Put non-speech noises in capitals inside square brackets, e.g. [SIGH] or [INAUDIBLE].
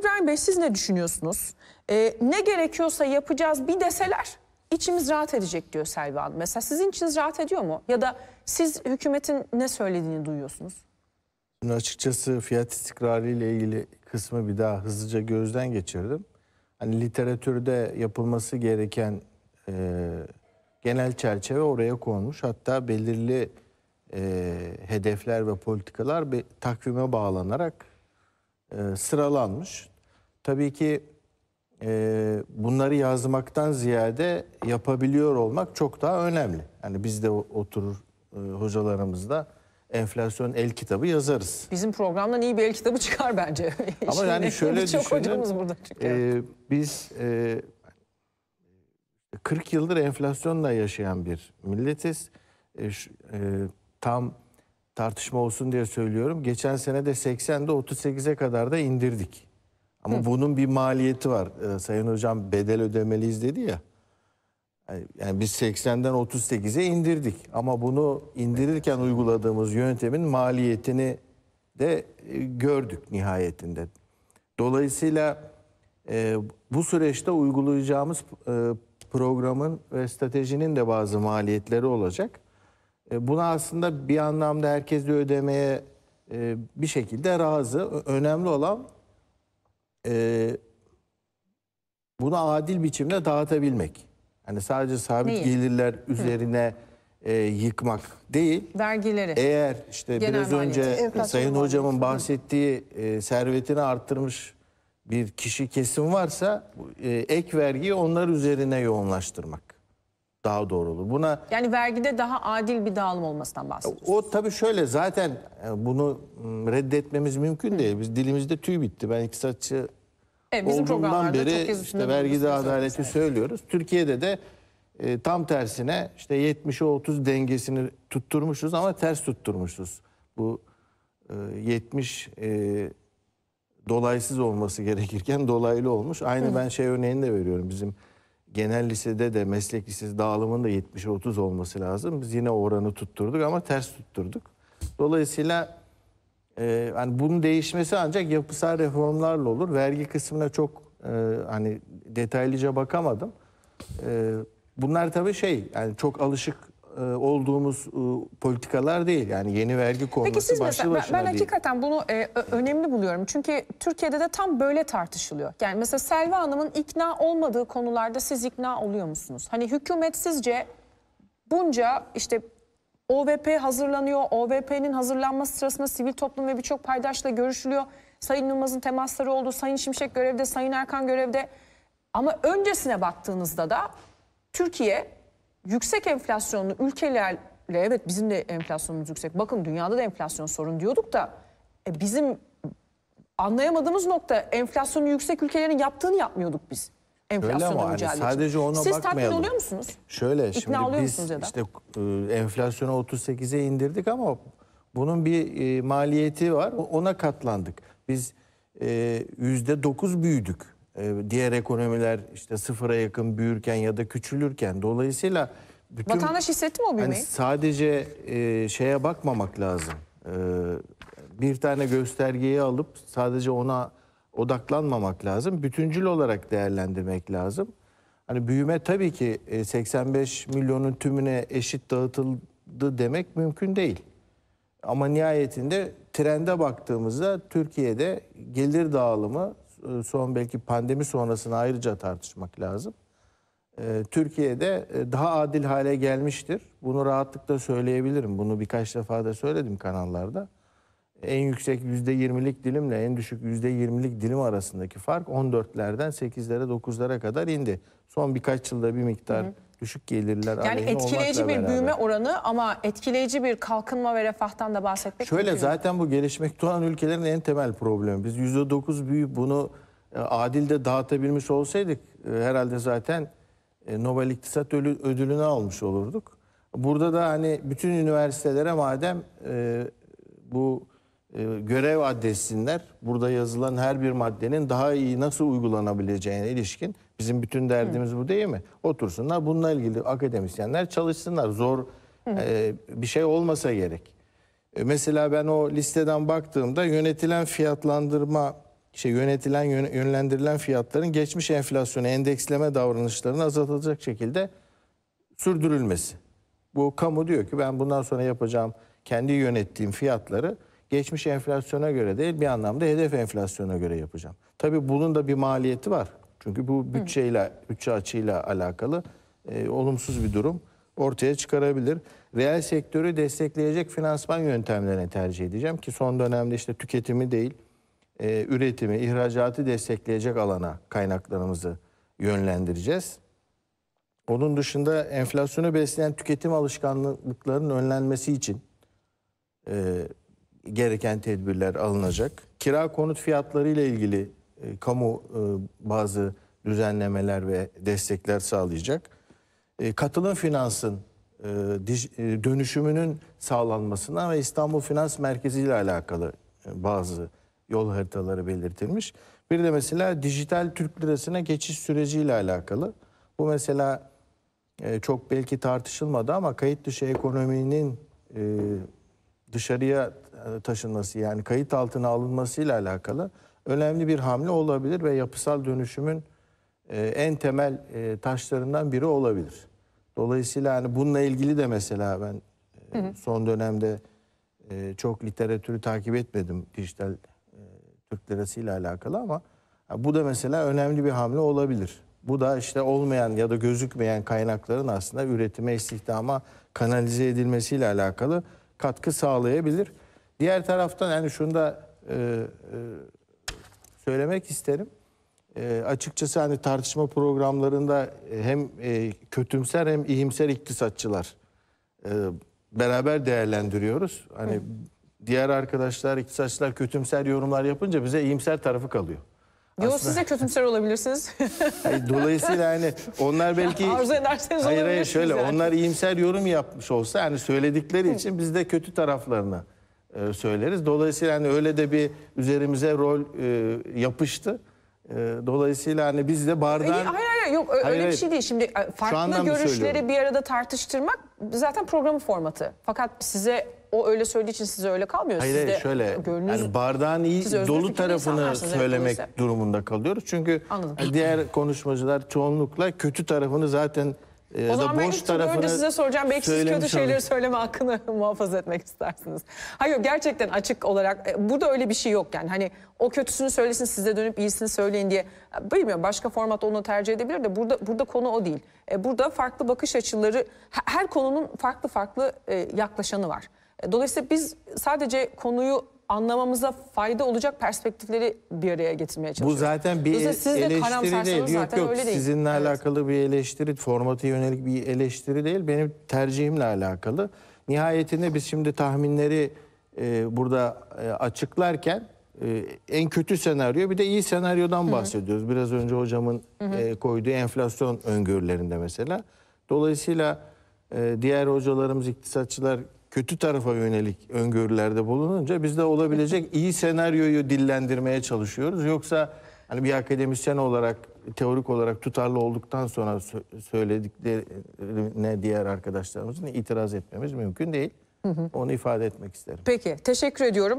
İbrahim Bey siz ne düşünüyorsunuz? Ee, ne gerekiyorsa yapacağız bir deseler içimiz rahat edecek diyor Selvi Hanım. Mesela sizin içiniz rahat ediyor mu? Ya da siz hükümetin ne söylediğini duyuyorsunuz? Şimdi açıkçası fiyat istikrarı ile ilgili kısmı bir daha hızlıca gözden geçirdim. Hani literatürde yapılması gereken e, genel çerçeve oraya konmuş. Hatta belirli e, hedefler ve politikalar bir takvime bağlanarak e, sıralanmış tabii ki e, bunları yazmaktan ziyade yapabiliyor olmak çok daha önemli. Yani biz de oturur e, hocalarımızda enflasyon el kitabı yazarız. Bizim programdan iyi bir el kitabı çıkar bence. Ama [LAUGHS] yani şöyle çok hocamız burada çıkıyor. E, biz e, 40 yıldır enflasyonla yaşayan bir milletiz. E, şu, e, tam tartışma olsun diye söylüyorum. Geçen sene de 80'de 38'e kadar da indirdik. Ama Hı. bunun bir maliyeti var. Ee, Sayın Hocam bedel ödemeliyiz dedi ya. Yani biz 80'den 38'e indirdik. Ama bunu indirirken uyguladığımız yöntemin maliyetini de e, gördük nihayetinde. Dolayısıyla e, bu süreçte uygulayacağımız e, programın ve stratejinin de bazı maliyetleri olacak. E, buna aslında bir anlamda herkes de ödemeye e, bir şekilde razı. Önemli olan e, bunu adil biçimde dağıtabilmek. Yani sadece sabit Neyi? gelirler üzerine e, yıkmak değil. Vergileri. Eğer işte Genel biraz maliyeti. önce Enflasyon Sayın Hocamın bahsettiği e, servetini arttırmış bir kişi kesim varsa e, ek vergiyi onlar üzerine yoğunlaştırmak daha doğru olur. Buna Yani vergide daha adil bir dağılım olmasından bahsediyorsunuz. o tabii şöyle zaten e, bunu reddetmemiz mümkün değil. Biz dilimizde tüy bitti. Ben iktisatçı Evet, bizim olduğumdan programlarda çok beri yazısında işte vergide adaleti söylüyoruz. söylüyoruz. Türkiye'de de e, tam tersine işte 70'e 30 dengesini tutturmuşuz ama ters tutturmuşuz. Bu e, 70 e, dolaysız olması gerekirken dolaylı olmuş. Aynı ben şey örneğini de veriyorum bizim genel lisede de meslek lisesi dağılımında 70 30 olması lazım. Biz yine oranı tutturduk ama ters tutturduk. Dolayısıyla e, yani bunun değişmesi ancak yapısal reformlarla olur. Vergi kısmına çok e, hani detaylıca bakamadım. E, bunlar tabii şey yani çok alışık e, olduğumuz e, politikalar değil. Yani yeni vergi konması Peki siz başlı başına ben, ben değil. hakikaten bunu e, önemli buluyorum. Çünkü Türkiye'de de tam böyle tartışılıyor. Yani mesela Selva Hanım'ın ikna olmadığı konularda siz ikna oluyor musunuz? Hani hükümet sizce bunca işte OVP hazırlanıyor. OVP'nin hazırlanması sırasında sivil toplum ve birçok paydaşla görüşülüyor. Sayın Yılmaz'ın temasları oldu. Sayın Şimşek görevde, Sayın Erkan görevde. Ama öncesine baktığınızda da Türkiye yüksek enflasyonlu ülkelerle evet bizim de enflasyonumuz yüksek. Bakın dünyada da enflasyon sorun diyorduk da e, bizim anlayamadığımız nokta enflasyonu yüksek ülkelerin yaptığını yapmıyorduk biz. Enflasyonla hani mücadele hani sadece için. ona Siz bakmayalım. tatmin oluyor musunuz? Şöyle İkna şimdi oluyor biz musunuz ya da? işte e, enflasyonu 38'e indirdik ama bunun bir e, maliyeti var. Ona katlandık. Biz e, yüzde %9 büyüdük. E, diğer ekonomiler işte sıfıra yakın büyürken ya da küçülürken dolayısıyla bütün, vatandaş hissetti mi o hani büyümeyi? Hani sadece e, şeye bakmamak lazım. E, bir tane göstergeyi alıp sadece ona odaklanmamak lazım. Bütüncül olarak değerlendirmek lazım. Hani büyüme tabii ki 85 e, milyonun tümüne eşit dağıtıldı demek mümkün değil. Ama nihayetinde trende baktığımızda Türkiye'de gelir dağılımı e, son belki pandemi sonrasını ayrıca tartışmak lazım. E, Türkiye'de e, daha adil hale gelmiştir. Bunu rahatlıkla söyleyebilirim. Bunu birkaç defa da söyledim kanallarda. En yüksek %20'lik dilimle en düşük %20'lik dilim arasındaki fark 14'lerden 8'lere 9'lara kadar indi. Son birkaç yılda bir miktar hı hı düşük gelirler Yani etkileyici bir beraber. büyüme oranı ama etkileyici bir kalkınma ve refahtan da bahsetmek Şöyle mümkün. zaten bu gelişmekte olan ülkelerin en temel problemi. Biz %9 büyüyüp bunu e, adilde dağıtabilmiş olsaydık e, herhalde zaten e, Nobel İktisat Ödülünü almış olurduk. Burada da hani bütün üniversitelere madem e, bu e, görev addesinler burada yazılan her bir maddenin daha iyi nasıl uygulanabileceğine ilişkin bizim bütün derdimiz Hı. bu değil mi? Otursunlar bununla ilgili akademisyenler çalışsınlar. Zor e, bir şey olmasa gerek. E, mesela ben o listeden baktığımda yönetilen fiyatlandırma şey yönetilen yönlendirilen fiyatların geçmiş enflasyonu endeksleme davranışlarını azaltılacak şekilde sürdürülmesi. Bu kamu diyor ki ben bundan sonra yapacağım kendi yönettiğim fiyatları geçmiş enflasyona göre değil bir anlamda hedef enflasyona göre yapacağım. Tabii bunun da bir maliyeti var. Çünkü bu bütçeyle, bütçe açığıyla alakalı e, olumsuz bir durum ortaya çıkarabilir. Reel sektörü destekleyecek finansman yöntemlerini tercih edeceğim ki son dönemde işte tüketimi değil, e, üretimi, ihracatı destekleyecek alana kaynaklarımızı yönlendireceğiz. Onun dışında enflasyonu besleyen tüketim alışkanlıklarının önlenmesi için e, gereken tedbirler alınacak. Kira konut fiyatları ile ilgili e, kamu e, bazı düzenlemeler ve destekler sağlayacak. E, katılım finansın e, e, dönüşümünün sağlanmasına ve İstanbul Finans Merkezi ile alakalı e, bazı yol haritaları belirtilmiş. Bir de mesela dijital Türk lirasına geçiş süreci ile alakalı. Bu mesela e, çok belki tartışılmadı ama kayıt dışı ekonominin e, dışarıya e, taşınması yani kayıt altına alınmasıyla alakalı önemli bir hamle olabilir ve yapısal dönüşümün e, en temel e, taşlarından biri olabilir. Dolayısıyla hani bununla ilgili de mesela ben son dönemde çok literatürü takip etmedim dijital Türk lirası ile alakalı ama bu da mesela önemli bir hamle olabilir. Bu da işte olmayan ya da gözükmeyen kaynakların aslında üretime, istihdama kanalize edilmesiyle alakalı katkı sağlayabilir. Diğer taraftan yani şunu da e, e, söylemek isterim. E, açıkçası hani tartışma programlarında hem e, kötümser hem iyimser iktisatçılar e, beraber değerlendiriyoruz. Hani Hı. diğer arkadaşlar, iktisatçılar kötümser yorumlar yapınca bize iyimser tarafı kalıyor. Yo Aslında... siz de kötümser olabilirsiniz. [LAUGHS] E, dolayısıyla yani onlar belki... [LAUGHS] Arzu ederseniz hayır, hayır şöyle yani. onlar iyimser yorum yapmış olsa yani söyledikleri için biz de kötü taraflarını e, söyleriz. Dolayısıyla hani öyle de bir üzerimize rol e, yapıştı. E, dolayısıyla hani biz de bardağın... Hayır hayır yok öyle hayır, bir şey değil. Şimdi e, farklı görüşleri bir arada tartıştırmak zaten programın formatı. Fakat size o öyle söylediği için size öyle kalmıyor. Hayır, Sizde şöyle gönlünüz, yani bardağın iyi dolu tarafını söylemek durumunda kalıyoruz. Çünkü Anladım. diğer konuşmacılar çoğunlukla kötü tarafını zaten ee, o zaman ben ilk önce size soracağım. Belki siz kötü şeyleri söyleme hakkını [LAUGHS] muhafaza etmek istersiniz. Hayır gerçekten açık olarak e, burada öyle bir şey yok yani. Hani o kötüsünü söylesin size dönüp iyisini söyleyin diye. Bilmiyorum başka format onu tercih edebilir de burada burada konu o değil. E, burada farklı bakış açıları her konunun farklı farklı e, yaklaşanı var. Dolayısıyla biz sadece konuyu anlamamıza fayda olacak perspektifleri bir araya getirmeye çalışıyoruz. Bu zaten bir siz de eleştiri değil. Yok zaten yok öyle değil. sizinle evet. alakalı bir eleştiri, formatı yönelik bir eleştiri değil. Benim tercihimle alakalı. Nihayetinde biz şimdi tahminleri e, burada e, açıklarken e, en kötü senaryo bir de iyi senaryodan Hı-hı. bahsediyoruz. Biraz önce hocamın Hı -hı. e, koyduğu enflasyon öngörülerinde mesela. Dolayısıyla e, diğer hocalarımız, iktisatçılar kötü tarafa yönelik öngörülerde bulununca biz de olabilecek [LAUGHS] iyi senaryoyu dillendirmeye çalışıyoruz. Yoksa hani bir akademisyen olarak teorik olarak tutarlı olduktan sonra söylediklerine diğer arkadaşlarımızın itiraz etmemiz mümkün değil. Onu ifade etmek isterim. Peki teşekkür ediyorum.